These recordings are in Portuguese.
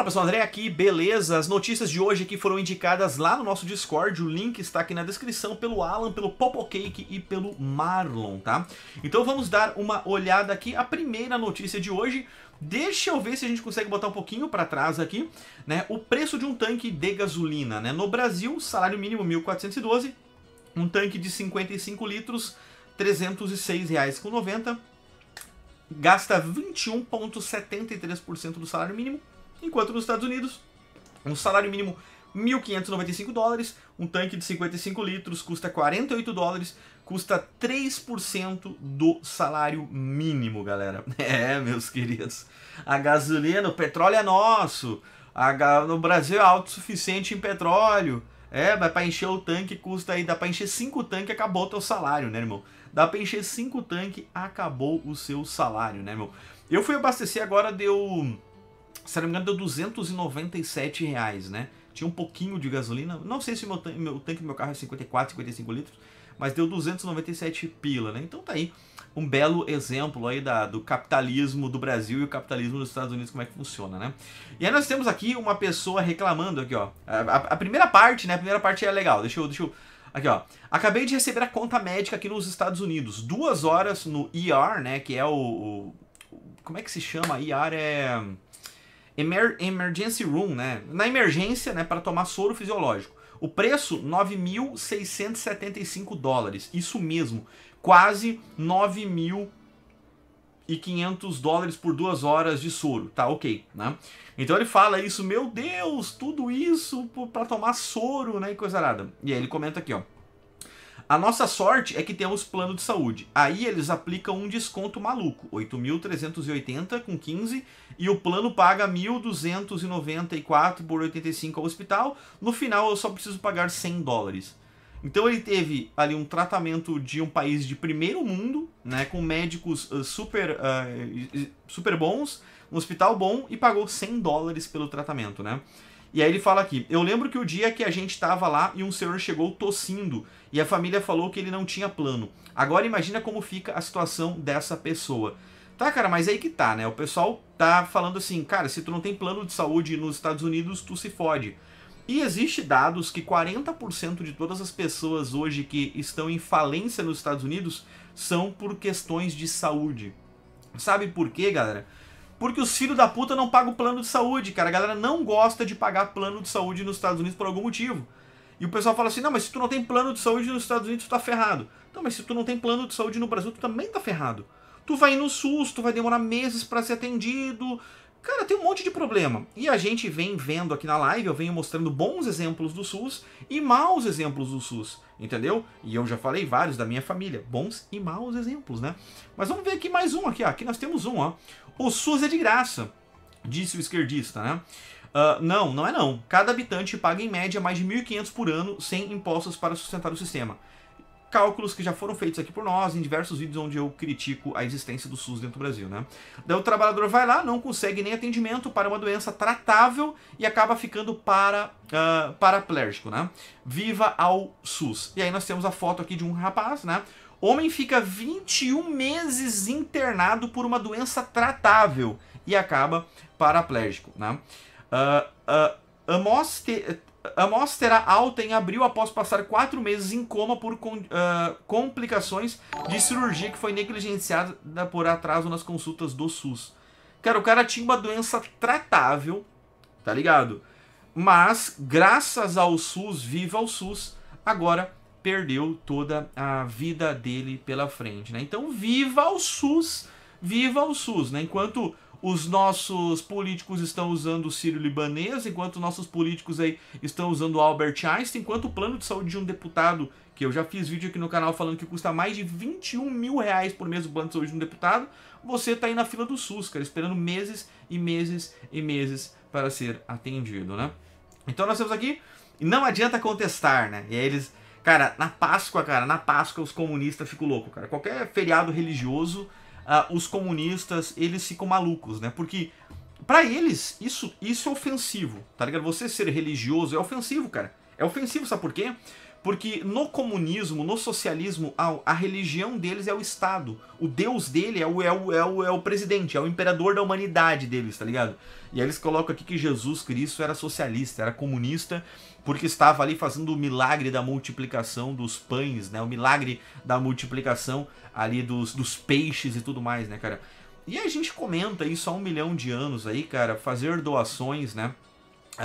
Fala pessoal, André aqui, beleza? As notícias de hoje aqui foram indicadas lá no nosso Discord, o link está aqui na descrição pelo Alan, pelo Popocake e pelo Marlon, tá? Então vamos dar uma olhada aqui, a primeira notícia de hoje, deixa eu ver se a gente consegue botar um pouquinho para trás aqui, né? O preço de um tanque de gasolina, né? No Brasil, salário mínimo 1.412, um tanque de 55 litros, R$ 306,90, gasta 21,73% do salário mínimo, enquanto nos Estados Unidos, um salário mínimo 1.595 dólares, um tanque de 55 litros custa 48 dólares, custa 3% do salário mínimo, galera. É, meus queridos. A gasolina, o petróleo é nosso. A, no Brasil é autossuficiente em petróleo. É, mas para encher o tanque custa aí, dá para encher 5 tanques, acabou o teu salário, né, irmão? Dá para encher 5 tanques, acabou o seu salário, né, irmão? Eu fui abastecer agora, deu se não me engano, deu 297 reais, né? Tinha um pouquinho de gasolina. Não sei se meu, tanque do meu carro é 54, 55 litros, mas deu 297 pila, né? Então tá aí um belo exemplo aí da, do capitalismo do Brasil e o capitalismo dos Estados Unidos, como é que funciona, né? E aí nós temos aqui uma pessoa reclamando aqui, ó. A, a, a primeira parte, né? A primeira parte é legal. Deixa eu, deixa eu Aqui, ó. Acabei de receber a conta médica aqui nos Estados Unidos. Duas horas no ER, né? Que é o. o como é que se chama? ER é. Emer emergency room, né? Na emergência, né, para tomar soro fisiológico. O preço 9.675 dólares, isso mesmo, quase 9.500 mil e dólares por duas horas de soro, tá ok, né? Então ele fala isso, meu Deus, tudo isso para tomar soro, né, e coisa nada. E aí ele comenta aqui, ó, a nossa sorte é que temos plano de saúde. Aí eles aplicam um desconto maluco, 8.380 com 15, e o plano paga 1.294 por 85 ao hospital. No final eu só preciso pagar 100 dólares. Então ele teve ali um tratamento de um país de primeiro mundo, né, com médicos uh, super, uh, super bons, um hospital bom e pagou 100 dólares pelo tratamento, né? E aí ele fala aqui: Eu lembro que o dia que a gente estava lá e um senhor chegou tossindo e a família falou que ele não tinha plano. Agora imagina como fica a situação dessa pessoa. Tá, cara, mas aí que tá, né? O pessoal tá falando assim, cara, se tu não tem plano de saúde nos Estados Unidos, tu se fode. E existe dados que 40% de todas as pessoas hoje que estão em falência nos Estados Unidos são por questões de saúde. Sabe por quê, galera? porque os filhos da puta não pagam plano de saúde, cara. A galera não gosta de pagar plano de saúde nos Estados Unidos por algum motivo. E o pessoal fala assim: não, mas se tu não tem plano de saúde nos Estados Unidos, tu tá ferrado. Então, mas se tu não tem plano de saúde no Brasil, tu também tá ferrado. Tu vai ir no SUS, tu vai demorar meses para ser atendido, Cara, tem um monte de problema. E a gente vem vendo aqui na live, eu venho mostrando bons exemplos do SUS e maus exemplos do SUS, entendeu? E eu já falei vários da minha família, bons e maus exemplos, né? Mas vamos ver aqui mais um aqui, ó. Aqui nós temos um, ó. O SUS é de graça, disse o esquerdista, né? Uh, não, não é não. Cada habitante paga em média mais de 1.500 por ano sem impostos para sustentar o sistema cálculos que já foram feitos aqui por nós em diversos vídeos onde eu critico a existência do SUS dentro do Brasil, né? Daí o trabalhador vai lá, não consegue nem atendimento para uma doença tratável e acaba ficando para, uh, paraplégico, né? Viva ao SUS. E aí nós temos a foto aqui de um rapaz, né? Homem fica 21 meses internado por uma doença tratável e acaba paraplégico, né? Uh, uh, Amos Amos terá alta em abril após passar quatro meses em coma por uh, complicações de cirurgia que foi negligenciada por atraso nas consultas do SUS. Cara, o cara tinha uma doença tratável, tá ligado? Mas, graças ao SUS, viva o SUS, agora perdeu toda a vida dele pela frente, né? Então, viva o SUS, viva o SUS, né? Enquanto os nossos políticos estão usando o Sírio Libanês, enquanto nossos políticos aí estão usando o Albert Einstein, enquanto o plano de saúde de um deputado, que eu já fiz vídeo aqui no canal falando que custa mais de 21 mil reais por mês o plano de saúde de um deputado, você tá aí na fila do SUS, cara, esperando meses e meses e meses para ser atendido, né? Então nós temos aqui, e não adianta contestar, né? E aí eles, cara, na Páscoa, cara, na Páscoa os comunistas ficam loucos, cara. Qualquer feriado religioso uh, os comunistas, eles ficam malucos, né? Porque para eles isso, isso é ofensivo, tá ligado? Você ser religioso é ofensivo, cara. É ofensivo, sabe por quê? Porque no comunismo, no socialismo, a, a, religião deles é o Estado. O Deus dele é o, é, o, é, o, é o presidente, é o imperador da humanidade deles, tá ligado? E aí eles colocam aqui que Jesus Cristo era socialista, era comunista, porque estava ali fazendo o milagre da multiplicação dos pães, né? O milagre da multiplicação ali dos, dos peixes e tudo mais, né, cara? E a gente comenta isso há um milhão de anos aí, cara, fazer doações, né?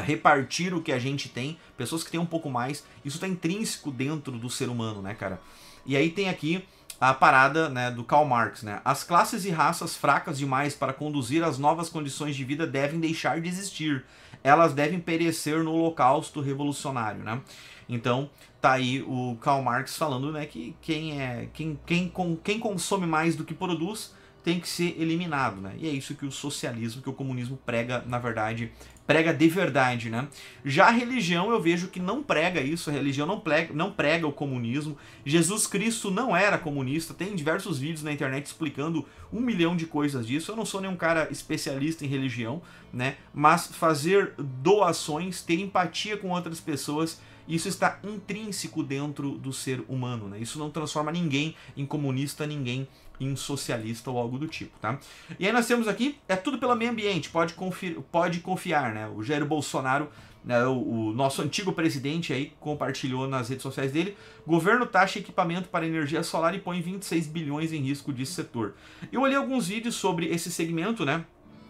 repartir o que a gente tem, pessoas que têm um pouco mais, isso está intrínseco dentro do ser humano, né, cara? E aí tem aqui a parada né, do Karl Marx, né? As classes e raças fracas demais para conduzir as novas condições de vida devem deixar de existir. Elas devem perecer no holocausto revolucionário, né? Então, tá aí o Karl Marx falando, né, que quem é quem, quem, com, quem consome mais do que produz tem que ser eliminado, né? E é isso que o socialismo, que o comunismo prega, na verdade, prega de verdade, né? Já a religião eu vejo que não prega isso, a religião não prega, não prega o comunismo. Jesus Cristo não era comunista, tem diversos vídeos na internet explicando um milhão de coisas disso. Eu não sou nenhum cara especialista em religião, né? Mas fazer doações, ter empatia com outras pessoas, isso está intrínseco dentro do ser humano, né? Isso não transforma ninguém em comunista, ninguém em um socialista ou algo do tipo, tá? E aí nós temos aqui, é tudo pelo meio ambiente, pode, confi pode confiar, né? O Jair Bolsonaro, né, o, o, nosso antigo presidente aí, compartilhou nas redes sociais dele, governo taxa equipamento para energia solar e põe 26 bilhões em risco de setor. Eu olhei alguns vídeos sobre esse segmento, né?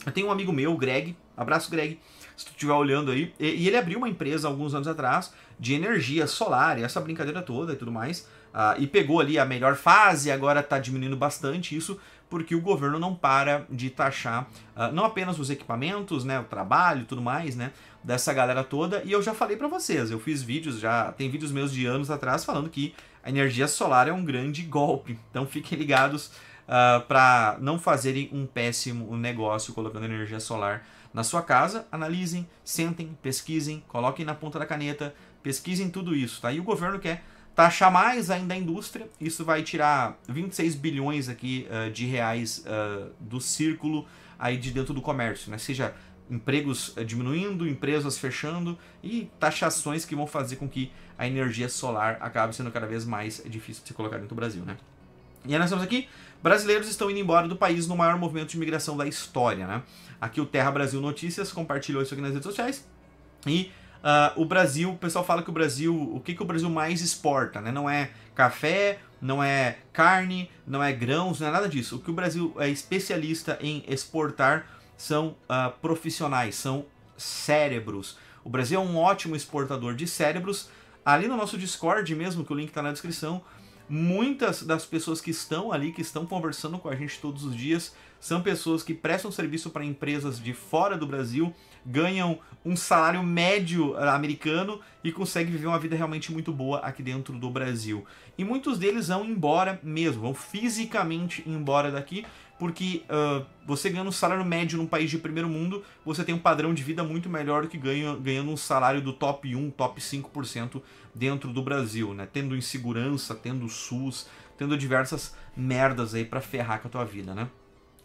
Eu tenho um amigo meu, Greg, abraço Greg, se tu estiver olhando aí, e, e ele abriu uma empresa alguns anos atrás de energia solar, essa brincadeira toda e tudo mais, Uh, e pegou ali a melhor fase, agora está diminuindo bastante isso, porque o governo não para de taxar uh, não apenas os equipamentos, né, o trabalho e tudo mais, né, dessa galera toda. E eu já falei para vocês, eu fiz vídeos já, tem vídeos meus de anos atrás falando que a energia solar é um grande golpe. Então fiquem ligados uh, ah, para não fazerem um péssimo negócio colocando energia solar na sua casa. Analisem, sentem, pesquisem, coloquem na ponta da caneta, pesquisem tudo isso, tá? E o governo quer taxar mais ainda a indústria, isso vai tirar 26 bilhões aqui uh, de reais uh, do círculo aí de dentro do comércio, né? Seja empregos eh, diminuindo, empresas fechando e taxações que vão fazer com que a energia solar acabe sendo cada vez mais difícil de ser colocada dentro do Brasil, né? E aí nós estamos aqui, brasileiros estão indo embora do país no maior movimento de imigração da história, né? Aqui o Terra Brasil Notícias compartilhou isso aqui nas redes sociais e Uh, o Brasil, o pessoal fala que o Brasil, o que, que o Brasil mais exporta, né? Não é café, não é carne, não é grãos, não é nada disso. O que o Brasil é especialista em exportar são uh, profissionais, são cérebros. O Brasil é um ótimo exportador de cérebros. Ali no nosso Discord mesmo, que o link está na descrição, Muitas das pessoas que estão ali, que estão conversando com a gente todos os dias, são pessoas que prestam serviço para empresas de fora do Brasil, ganham um salário médio eh, americano e conseguem viver uma vida realmente muito boa aqui dentro do Brasil. E muitos deles vão embora mesmo, vão fisicamente embora daqui porque uh, você ganhando um salário médio num país de primeiro mundo, você tem um padrão de vida muito melhor do que ganha, ganhando um salário do top 1, top 5% dentro do Brasil, né? Tendo insegurança, tendo SUS, tendo diversas merdas aí para ferrar com a tua vida, né?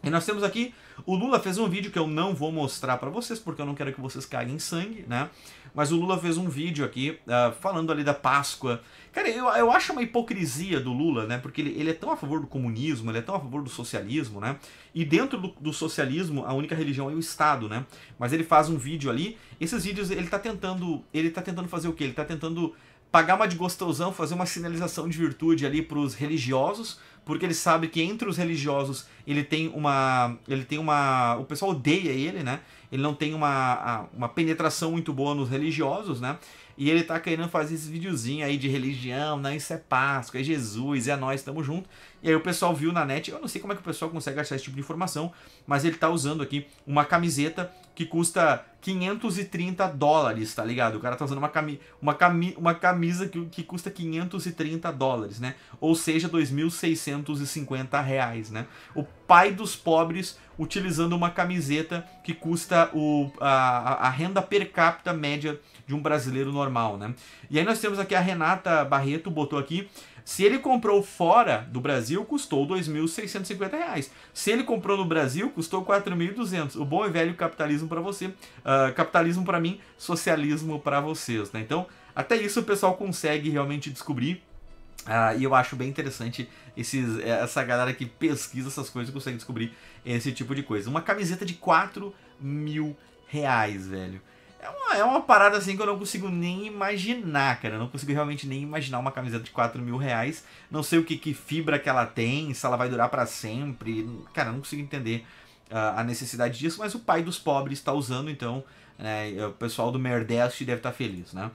E nós temos aqui, o Lula fez um vídeo que eu não vou mostrar para vocês, porque eu não quero que vocês caguem sangue, né? Mas o Lula fez um vídeo aqui, uh, falando ali da Páscoa. Cara, eu, eu acho uma hipocrisia do Lula, né? Porque ele, ele é tão a favor do comunismo, ele é tão a favor do socialismo, né? E dentro do, do socialismo, a única religião é o Estado, né? Mas ele faz um vídeo ali, esses vídeos ele tá tentando, ele tá tentando fazer o quê? Ele tá tentando pagar uma de gostosão, fazer uma sinalização de virtude ali pros religiosos, porque ele sabe que entre os religiosos ele tem uma ele tem uma o pessoal odeia ele, né? Ele não tem uma, uma penetração muito boa nos religiosos, né? E ele tá querendo fazer esse videozinho aí de religião, né? Isso é Páscoa, é Jesus, é nós, estamos juntos e aí o pessoal viu na net, eu não sei como é que o pessoal consegue achar esse tipo de informação, mas ele tá usando aqui uma camiseta que custa 530 dólares, tá ligado? O cara tá usando uma, cami uma, cami uma camisa que, que custa 530 dólares, né? Ou seja, 2.650 reais, né? O pai dos pobres utilizando uma camiseta que custa o, a, a renda per capita média de um brasileiro normal, né? E aí nós temos aqui a Renata Barreto, botou aqui se ele comprou fora do Brasil, custou R$ 2.650. Se ele comprou no Brasil, custou R$ 4.200. O bom e velho capitalismo para você, uh, capitalismo para mim, socialismo para vocês. Né? Então, até isso o pessoal consegue realmente descobrir. Uh, e eu acho bem interessante esses, eh, essa galera que pesquisa essas coisas e consegue descobrir esse tipo de coisa. Uma camiseta de R$ mil reais, velho. É uma, é uma parada assim que eu não consigo nem imaginar, cara. Eu não consigo realmente nem imaginar uma camiseta de 4 mil reais. Não sei o que, que fibra que ela tem, se ela vai durar para sempre. Cara, eu não consigo entender uh, a necessidade disso, mas o pai dos pobres está usando, então né, o pessoal do Merdeste deve estar tá feliz, né?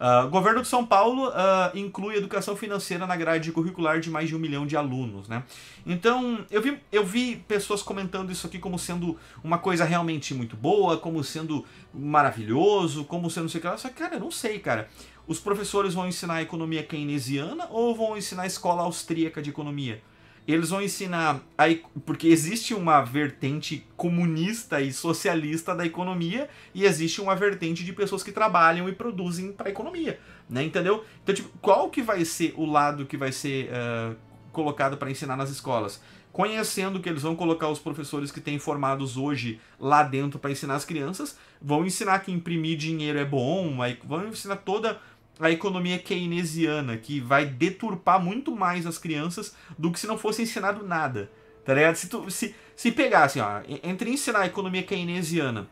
Uh, o governo de São Paulo uh, inclui educação financeira na grade curricular de mais de um milhão de alunos, né? Então, eu vi, eu vi pessoas comentando isso aqui como sendo uma coisa realmente muito boa, como sendo maravilhoso, como sendo não sei o que lá. Só que, cara, eu não sei, cara. Os professores vão ensinar economia keynesiana ou vão ensinar escola austríaca de economia? eles vão ensinar a, porque existe uma vertente comunista e socialista da economia e existe uma vertente de pessoas que trabalham e produzem para a economia, né? Entendeu? Então, tipo, qual que vai ser o lado que vai ser uh, colocado para ensinar nas escolas? Conhecendo que eles vão colocar os professores que têm formados hoje lá dentro para ensinar as crianças, vão ensinar que imprimir dinheiro é bom, vão ensinar toda a economia keynesiana, que vai deturpar muito mais as crianças do que se não fosse ensinado nada. Tá ligado? Se, tu, se, se pegasse, assim, ó, entre ensinar a economia keynesiana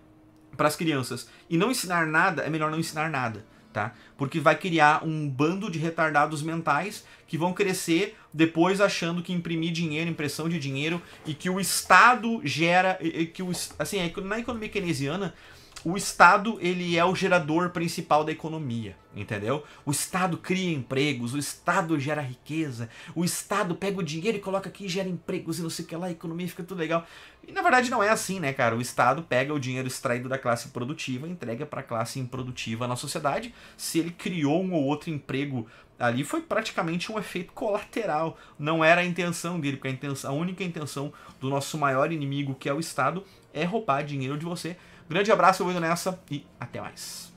para as crianças e não ensinar nada, é melhor não ensinar nada. Tá? Porque vai criar um bando de retardados mentais que vão crescer depois achando que imprimir dinheiro, impressão de dinheiro e que o Estado gera, que o, assim, na economia keynesiana o Estado ele é o gerador principal da economia, entendeu? O Estado cria empregos, o Estado gera riqueza, o Estado pega o dinheiro e coloca aqui, gera empregos e não sei o que lá, a economia fica tudo legal. E na verdade não é assim, né, cara? O Estado pega o dinheiro extraído da classe produtiva, entrega para a classe improdutiva na sociedade. Se ele criou um ou outro emprego ali foi praticamente um efeito colateral. Não era a intenção dele, porque a, intenção, a única intenção do nosso maior inimigo, que é o Estado, é roubar dinheiro de você Grande abraço, eu vou indo nessa e até mais.